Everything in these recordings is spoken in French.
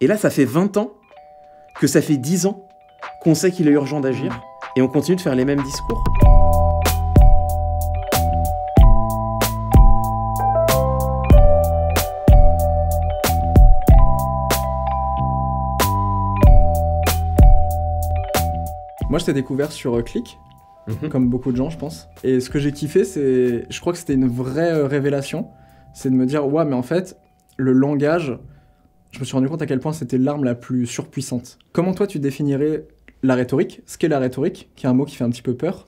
Et là, ça fait 20 ans que ça fait 10 ans qu'on sait qu'il est urgent d'agir et on continue de faire les mêmes discours. Moi, je t'ai découvert sur euh, Click, mhm. comme beaucoup de gens, je pense. Et ce que j'ai kiffé, c'est. Je crois que c'était une vraie euh, révélation. C'est de me dire, ouais, mais en fait, le langage, je me suis rendu compte à quel point c'était l'arme la plus surpuissante. Comment toi tu définirais la rhétorique Ce qu'est la rhétorique, qui est un mot qui fait un petit peu peur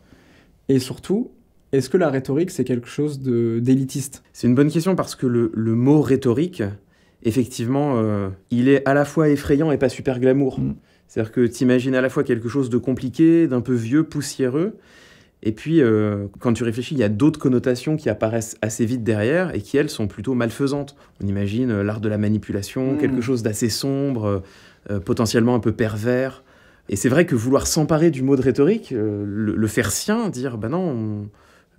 Et surtout, est-ce que la rhétorique c'est quelque chose d'élitiste C'est une bonne question parce que le, mot rhétorique, effectivement, euh, il est à la fois effrayant et pas super glamour. Mm. C'est-à-dire que t'imagines à la fois quelque chose de compliqué, d'un peu vieux, poussiéreux, et puis, euh, quand tu réfléchis, il y a d'autres connotations qui apparaissent assez vite derrière et qui, elles, sont plutôt malfaisantes. On imagine euh, l'art de la manipulation, hmm. quelque chose d'assez sombre, euh, potentiellement un peu pervers. Et c'est vrai que vouloir s'emparer du mot de rhétorique, le, faire sien, dire, ben non,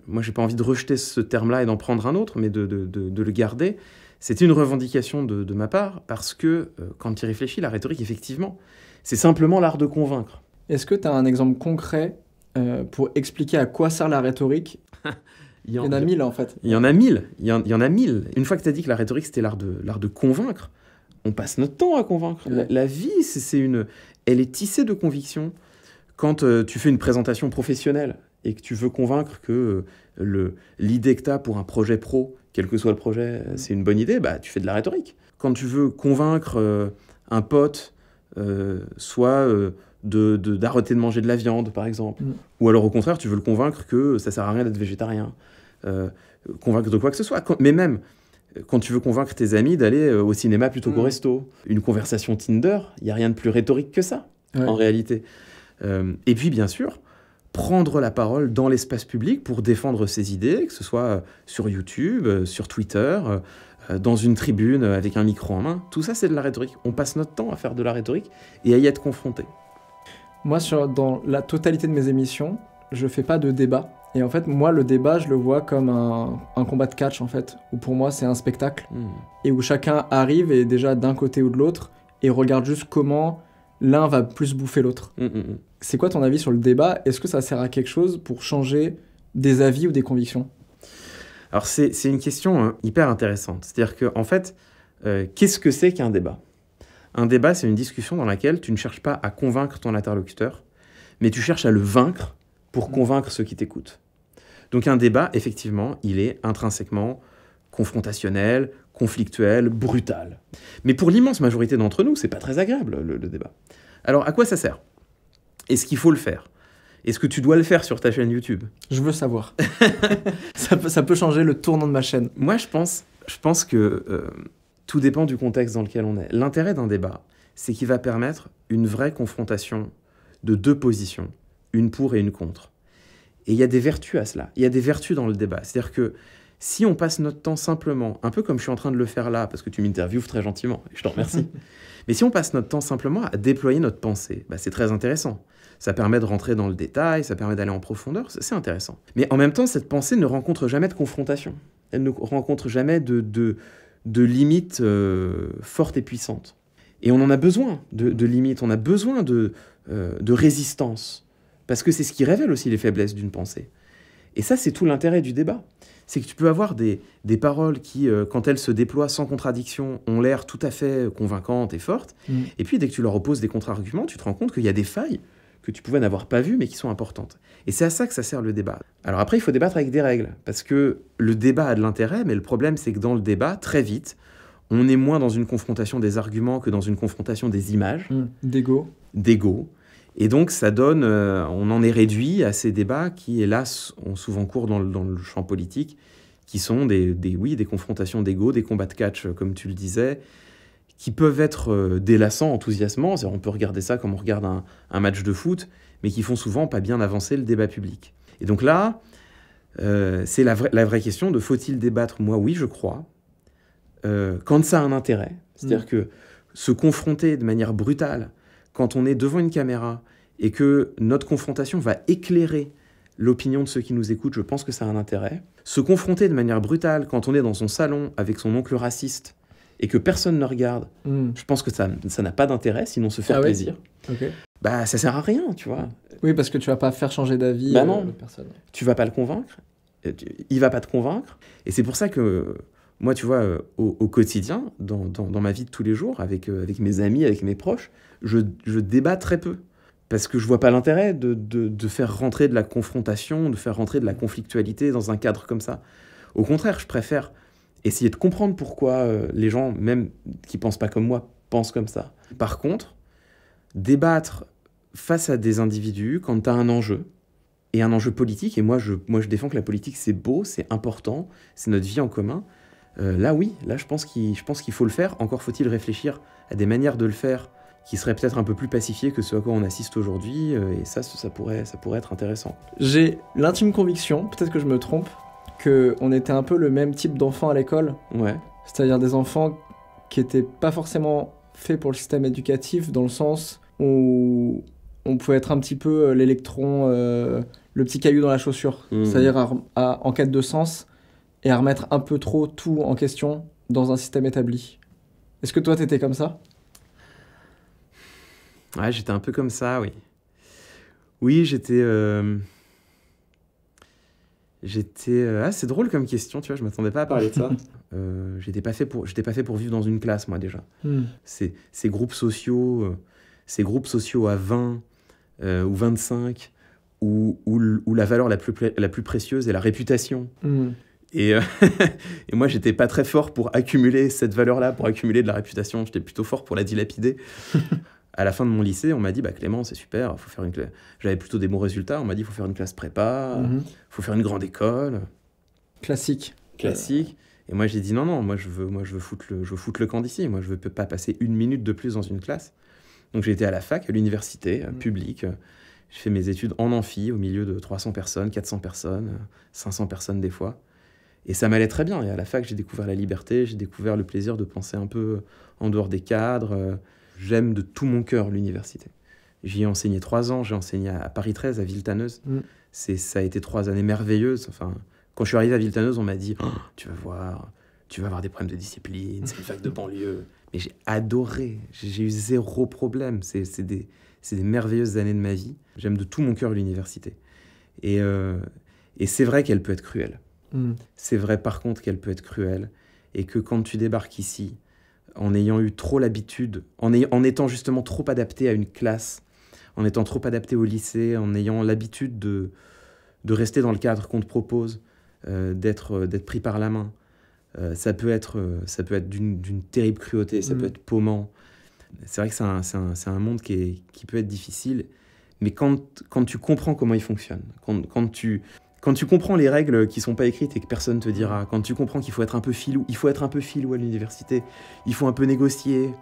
moi, j'ai pas envie de rejeter ce terme-là et d'en prendre un autre, mais de, le garder, c'est une revendication de, ma part, parce que, quand tu réfléchis, la rhétorique, effectivement, c'est simplement l'art de convaincre. Est-ce que tu as un exemple concret euh, pour expliquer à quoi sert la rhétorique. il, y en, a mille en fait. Il y en a mille. Il y en, a mille. Une fois que tu as dit que la rhétorique c'était l'art de, l'art de convaincre, on passe notre temps à convaincre. La, vie, c'est, une, elle est tissée de convictions. Quand euh, tu fais une présentation professionnelle et que tu veux convaincre que euh, le, l'idée que tu as pour un projet pro, quel que soit le projet, mm. c'est une bonne idée, bah, tu fais de la rhétorique. Quand tu veux convaincre un pote, soit de d'arrêter de, manger de la viande, par exemple. Mm. Ou alors au contraire, tu veux le convaincre que ça sert à rien d'être végétarien. Euh, convaincre de quoi que ce soit. Mais même quand tu veux convaincre tes amis d'aller euh, au cinéma plutôt qu'au mm. resto. Une conversation Tinder, il n'y a rien de plus rhétorique que ça, en réalité. Euh, et puis, bien sûr, prendre la parole dans l'espace public pour défendre ses idées, que ce soit sur YouTube, sur Twitter, dans une tribune avec un micro en main. Tout ça, c'est de la rhétorique. On passe notre temps à faire de la rhétorique et à y être confronté. Moi, dans la totalité de mes émissions, je fais pas de débat. Et en fait, moi, le débat, je le vois comme un, combat de catch, en fait, où pour moi, c'est un spectacle, hmm. et où chacun arrive, et déjà d'un côté ou de l'autre, et regarde juste comment l'un va plus bouffer l'autre. Hmm, hmm, c'est quoi ton avis sur le débat Est-ce que ça sert à quelque chose pour changer des avis ou des convictions Alors, c'est une question hein, hyper intéressante. C'est-à-dire qu'en en fait, euh, qu'est-ce que c'est qu'un débat un débat, c'est une discussion dans laquelle tu ne cherches pas à convaincre ton interlocuteur, mais tu cherches à le vaincre pour mm. convaincre ceux qui t'écoutent. Donc un débat, effectivement, il est intrinsèquement confrontationnel, conflictuel, brutal. Mais pour l'immense majorité d'entre nous, c'est pas très agréable le, débat. Alors à quoi ça sert Est-ce qu'il faut le faire Est-ce que tu dois le faire sur ta chaîne YouTube Je veux savoir. ça, peut, changer le tournant de ma chaîne. Moi, je pense, je pense que euh, tout dépend du contexte dans lequel on est. L'intérêt d'un débat, c'est qu'il va permettre une vraie confrontation de deux positions, une pour et une contre. Et il y a des vertus à cela, il y a des vertus dans le débat. C'est-à-dire que si on passe notre temps simplement, un peu comme je suis en train de le faire là, parce que tu m'interviewes très gentiment, et je t'en remercie, mais si on passe notre temps simplement à déployer notre pensée, bah, c'est très intéressant. Ça permet de rentrer dans le détail, ça permet d'aller en profondeur, c'est intéressant. Mais en même temps, cette pensée ne rencontre jamais de confrontation. Elle ne rencontre jamais de, de, de limites euh, fortes et puissantes. Et on en a besoin de, limites, on a besoin euh, de, résistance, parce que c'est ce qui révèle aussi les faiblesses d'une pensée. Et ça, c'est tout l'intérêt du débat. C'est que tu peux avoir des, paroles qui, euh, quand elles se déploient sans contradiction, ont l'air tout à fait convaincantes et fortes. Mm. Et puis, dès que tu leur opposes des contre-arguments, tu te rends compte qu'il y a des failles que tu pouvais n'avoir pas vu mais qui sont importantes. Et c'est à ça que ça sert le débat. Alors après, il faut débattre avec des règles, parce que le débat a de l'intérêt, mais le problème, c'est que dans le débat, très vite, on est moins dans une confrontation des arguments que dans une confrontation des images. D'égo. Hum, d'ego. D'ego. Et donc, ça donne, euh, on en est réduit à ces débats qui, hélas, ont souvent cours dans le, champ politique, qui sont des, des oui, des confrontations d'ego, des combats de catch, euh, comme tu le disais, qui peuvent être euh, délassants, enthousiasmants, on peut regarder ça comme on regarde un, match de foot, mais qui font souvent pas bien avancer le débat public. Et donc là, euh, c'est la, vraie question de faut-il débattre Moi, oui, je crois, euh, quand ça a un intérêt. C'est-à-dire mm. que se confronter de manière brutale, quand on est devant une caméra et que notre confrontation va éclairer l'opinion de ceux qui nous écoutent, je pense que ça a un intérêt. Se confronter de manière brutale quand on est dans son salon avec son oncle raciste et que personne ne regarde, hmm. je pense que ça ça n'a pas d'intérêt, sinon se faire ah plaisir. Ça Bah ça sert à rien, tu vois. Oui, parce que tu vas pas faire changer d'avis à bah euh, personne. Tu vas pas le convaincre, il va pas te convaincre et c'est pour ça que moi, tu vois, euh, au, quotidien, dans, dans, dans, ma vie de tous les jours, avec, euh, avec mes amis, avec mes proches, je, je débat très peu parce que je vois pas l'intérêt de, de, de, faire rentrer de la confrontation, de faire rentrer de la conflictualité dans un cadre comme ça. Au contraire, je préfère essayer de comprendre pourquoi euh, les gens, même qui pensent pas comme moi, pensent comme ça. Par contre, débattre face à des individus quand tu as un enjeu, et un enjeu politique, et moi je, moi je défends que la politique c'est beau, c'est important, c'est notre vie en commun, euh, là oui, là je pense qu'il faut le faire, encore faut-il réfléchir à des manières de le faire qui seraient peut-être un peu plus pacifiées que ce à quoi on assiste aujourd'hui, euh, et ça, ça pourrait, ça pourrait être intéressant. J'ai l'intime conviction, peut-être que je me trompe, on était un peu le même type d'enfant à l'école. C'est-à-dire des enfants qui étaient pas forcément faits pour le système éducatif, dans le sens où on pouvait être un petit peu euh, l'électron, euh, le petit caillou dans la chaussure. Mmh. C'est-à-dire en quête de sens et à remettre un peu trop tout en question dans un système établi. Est-ce que toi, t'étais comme ça Ouais, j'étais un peu comme ça, oui. Oui, j'étais. Euh, J'étais. Euh, ah, c'est drôle comme question, tu vois, je m'attendais pas à parler de ça. euh, j'étais pas, fait pour... pas fait pour vivre dans une classe, moi, déjà. Hmm. Ces, groupes sociaux, euh, ces groupes sociaux à 20 euh, ou 25, où, où, la valeur la plus, la plus précieuse est la réputation. Hmm. Et, et, moi, j'étais pas très fort pour accumuler cette valeur-là, pour accumuler de la réputation. J'étais plutôt fort pour la dilapider. à la fin de mon lycée, on m'a dit bah Clément, c'est super, faut faire une J'avais plutôt des bons résultats, on m'a dit Il faut faire une classe prépa, il mhm. faut faire une grande école. Classique. Classique. Et moi j'ai dit non non, moi je veux moi je veux foutre le je veux le camp d'ici, moi je veux pas passer une minute de plus dans une classe. Donc j'ai été à la fac, à l'université mhm. publique. je fais mes études en amphi au milieu de 300 personnes, 400 personnes, 500 personnes des fois. Et ça m'allait très bien. Et à la fac, j'ai découvert la liberté, j'ai découvert le plaisir de penser un peu en dehors des cadres euh, j'aime de tout mon cœur l'université. J'y ai enseigné trois ans, j'ai enseigné à Paris 13, à Villetaneuse. Mm. C'est, ça a été trois années merveilleuses. Enfin, quand je suis arrivé à Villetaneuse, on m'a dit oh, Tu vas voir, tu vas avoir des problèmes de discipline, c'est une fac de banlieue. Mais j'ai adoré, j'ai eu zéro problème. C'est, des, des merveilleuses années de ma vie. J'aime de tout mon cœur l'université. Et, euh, et c'est vrai qu'elle peut être cruelle. Mm. C'est vrai par contre qu'elle peut être cruelle. Et que quand tu débarques ici, en ayant eu trop l'habitude, en, en, étant justement trop adapté à une classe, en étant trop adapté au lycée, en ayant l'habitude de, de rester dans le cadre qu'on te propose, euh, euh, d'être pris par la main. Euh, ça peut être, ça peut être d'une terrible cruauté, ça peut mm. être paumant. C'est vrai que c'est un, monde qui, est, qui peut être difficile, mais quand, quand tu comprends comment il fonctionne, quand, quand tu quand tu comprends les règles qui sont pas écrites et que personne te dira, quand tu comprends qu'il faut être un peu filou, il faut être un peu filou à l'université, il faut un peu négocier,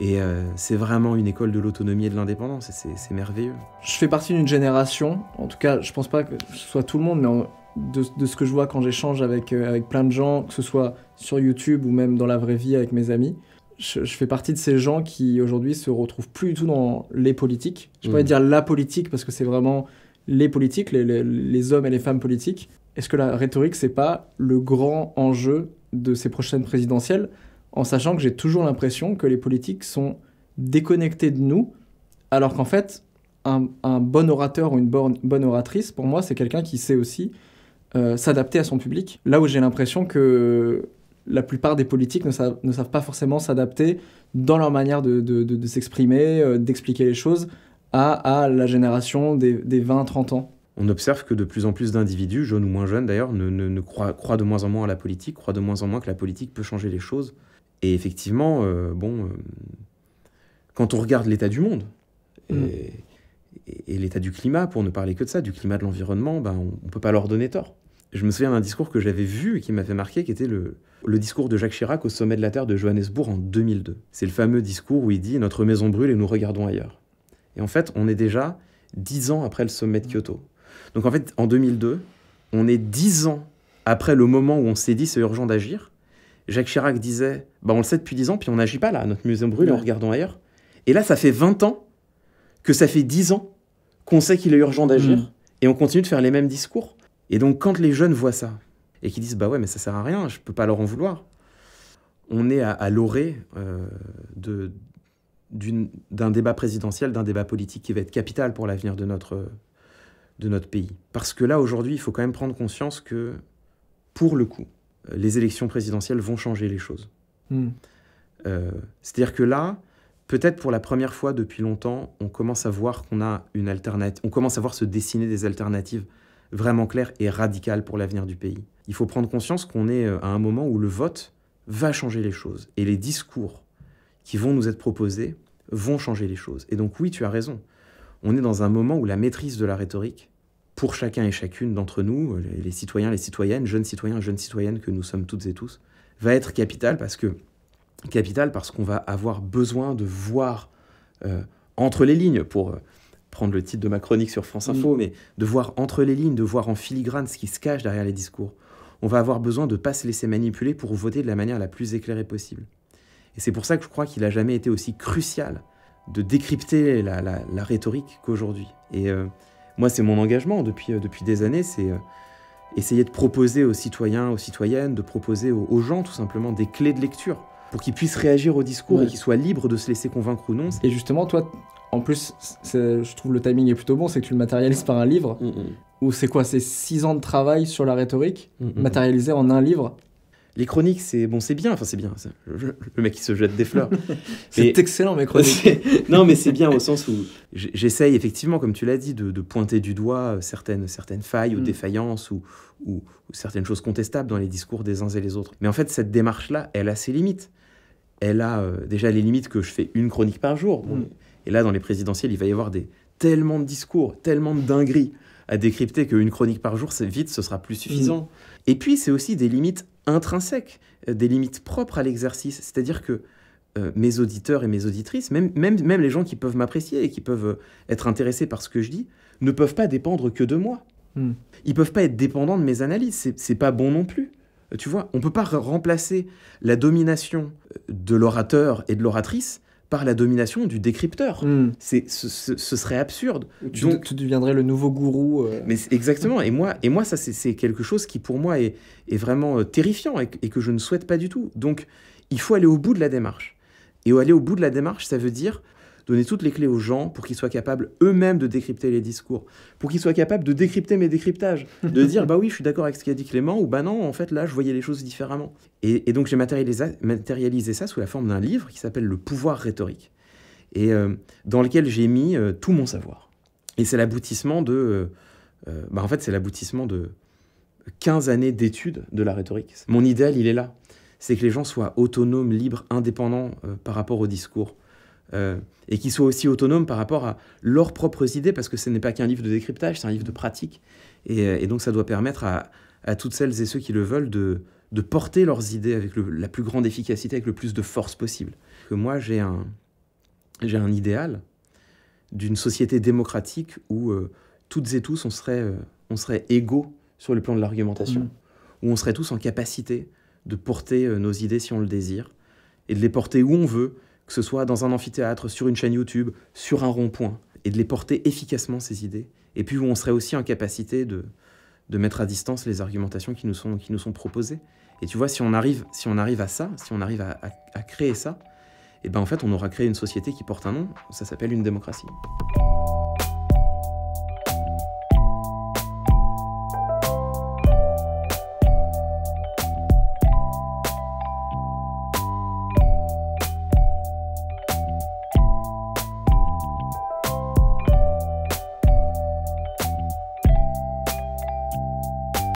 et euh, c'est vraiment une école de l'autonomie et de l'indépendance, et c'est, merveilleux. Je fais partie d'une génération, en tout cas, je pense pas que ce soit tout le monde, mais de, ce que je vois quand j'échange avec, euh, avec plein de gens, que ce soit sur YouTube ou même dans la vraie vie avec mes amis, je, fais partie de ces gens qui aujourd'hui se retrouvent plus du tout dans les politiques. Je pourrais hmm. dire la politique parce que c'est vraiment les politiques, les, hommes et les femmes politiques. Est-ce que la rhétorique, c'est pas le grand enjeu de ces prochaines présidentielles, en sachant que j'ai toujours l'impression que les politiques sont déconnectés de nous, alors qu'en fait, un, bon orateur ou une bonne, oratrice, pour moi, c'est quelqu'un qui sait aussi euh, s'adapter à son public. Là où j'ai l'impression que la plupart des politiques ne, savent pas forcément s'adapter dans leur manière de, s'exprimer, euh, d'expliquer les choses à, la génération des, 20-30 ans. On observe que de plus en plus d'individus, jeunes ou moins jeunes d'ailleurs, ne, ne, croient, de moins en moins à la politique, croient de moins en moins que la politique peut changer les choses. Et effectivement, euh, bon, euh, quand on regarde l'état du monde mm. et, l'état du climat, pour ne parler que de ça, du climat de l'environnement, ben, on ne peut pas leur donner tort. Je me souviens d'un discours que j'avais vu et qui m'avait marqué, marquer, qui était le, le discours de Jacques Chirac au sommet de la Terre de Johannesburg en 2002. C'est le fameux discours où il dit Notre maison brûle et nous regardons ailleurs. Et en fait, on est déjà dix ans après le sommet de mm. Kyoto. Donc en fait, en 2002, on est dix ans après le moment où on s'est dit c'est urgent d'agir. Jacques Chirac disait bah, on le sait depuis dix ans, puis on n'agit pas là, notre musée brûle ouais. en ailleurs. Et là, ça fait 20 ans que ça fait dix ans qu'on sait qu'il est urgent d'agir mm. et on continue de faire les mêmes discours. Et donc, quand les jeunes voient ça et qu'ils disent bah ouais, mais ça sert à rien, je peux pas leur en vouloir, on est à, l'orée euh, de, d'un débat présidentiel, d'un débat politique qui va être capital pour l'avenir de notre, de notre pays. Parce que là, aujourd'hui, il faut quand même prendre conscience que, pour le coup, les élections présidentielles vont changer les choses. Hmm. Euh, c'est-à-dire que là, peut-être pour la première fois depuis longtemps, on commence à voir qu'on a une alternative, on commence à voir se dessiner des alternatives vraiment claires et radicales pour l'avenir du pays. Il faut prendre conscience qu'on est euh, à un moment où le vote va changer les choses et les discours qui vont nous être proposés vont changer les choses. Et donc oui, tu as raison. On est dans un moment où la maîtrise de la rhétorique, pour chacun et chacune d'entre nous, les citoyens, les citoyennes, jeunes citoyens, jeunes citoyennes que nous sommes toutes et tous, va être capitale parce que capital parce qu'on va avoir besoin de voir euh, entre les lignes pour euh, prendre le titre de ma chronique sur France Info, mm. mais de voir entre les lignes, de voir en filigrane ce qui se cache derrière les discours. On va avoir besoin de ne pas se laisser manipuler pour voter de la manière la plus éclairée possible. Et c'est pour ça que je crois qu'il n'a jamais été aussi crucial de décrypter la, rhétorique qu'aujourd'hui. Et euh, moi, c'est mon engagement depuis, euh, depuis des années, c'est euh, essayer de proposer aux citoyens, aux citoyennes, de proposer aux, gens tout simplement des clés de lecture pour qu'ils puissent réagir au discours et qu'ils soient libres de se laisser convaincre ou non. Et justement, toi, en plus, je trouve le timing est plutôt bon, c'est que tu le matérialises par un livre, mm, mm. ou c'est quoi C'est six ans de travail sur la rhétorique, mm, matérialisé en un livre les chroniques, c'est bon, c'est bien. Enfin, c'est bien. Le mec qui se jette des fleurs. c'est excellent, mes chroniques. non, mais c'est bien au sens où j'essaye effectivement, comme tu l'as dit, de, pointer du doigt certaines, certaines failles ou mm. défaillances ou, certaines choses contestables dans les discours des uns et des autres. Mais en fait, cette démarche-là, elle a ses limites. Elle a euh, déjà les limites que je fais une chronique par jour. Mm. Et là, dans les présidentielles, il va y avoir des tellement de discours, tellement de dingueries à décrypter une chronique par jour, c'est vite, ce sera plus suffisant. Mm. Et puis, c'est aussi des limites intrinsèques, euh, des limites propres à l'exercice. C'est-à-dire que euh, mes auditeurs et mes auditrices, même, les gens qui peuvent m'apprécier et qui peuvent euh, être intéressés par ce que je dis, ne peuvent pas dépendre que de moi. Hmm. Ils peuvent pas être dépendants de mes analyses. C'est pas bon non plus. Tu vois, on peut pas remplacer la domination de l'orateur et de l'oratrice par la domination du décrypteur. Hmm. C'est, ce, serait absurde. Tu, deviendrais le nouveau gourou. Euh. Mais exactement. Et moi, et moi ça, c'est, quelque chose qui, pour moi, est, vraiment euh, terrifiant et, que je ne souhaite pas du tout. Donc, il faut aller au bout de la démarche. Et aller au bout de la démarche, ça veut dire donner toutes les clés aux gens pour qu'ils soient capables eux-mêmes de décrypter les discours, pour qu'ils soient capables de décrypter mes décryptages, de dire bah oui, je suis d'accord avec ce qu'a dit Clément, ou bah non, en fait là, je voyais les choses différemment. Et, donc j'ai matérialisé, ça sous la forme d'un livre qui s'appelle Le pouvoir rhétorique, et euh, dans lequel j'ai mis euh, tout mon savoir. Et c'est l'aboutissement de... Euh, bah en fait, c'est l'aboutissement de 15 années d'études de la rhétorique. Mon idéal, il est là. C'est que les gens soient autonomes, libres, indépendants par rapport au discours euh, et qui soient aussi autonomes par rapport à leurs propres idées, parce que ce n'est pas qu'un livre de décryptage, c'est un livre de pratique. Et, euh, donc ça doit permettre à, toutes celles et ceux qui le veulent de, porter leurs idées avec la plus grande efficacité, avec le plus de force possible. Que moi, j'ai un, idéal d'une société démocratique où euh, toutes et tous, on serait, égaux sur le plan de l'argumentation, mmh. où on serait tous en capacité de porter nos idées si on le désire, et de les porter où on veut, que ce soit dans un amphithéâtre, sur une chaîne YouTube, sur un rond-point, et de les porter efficacement, ces idées, et puis où on serait aussi en capacité de, mettre à distance les argumentations qui nous sont, qui nous sont proposées. Et tu vois, si on arrive, si on arrive à ça, si on arrive à, créer ça, et eh ben en fait, on aura créé une société qui porte un nom, ça s'appelle une démocratie.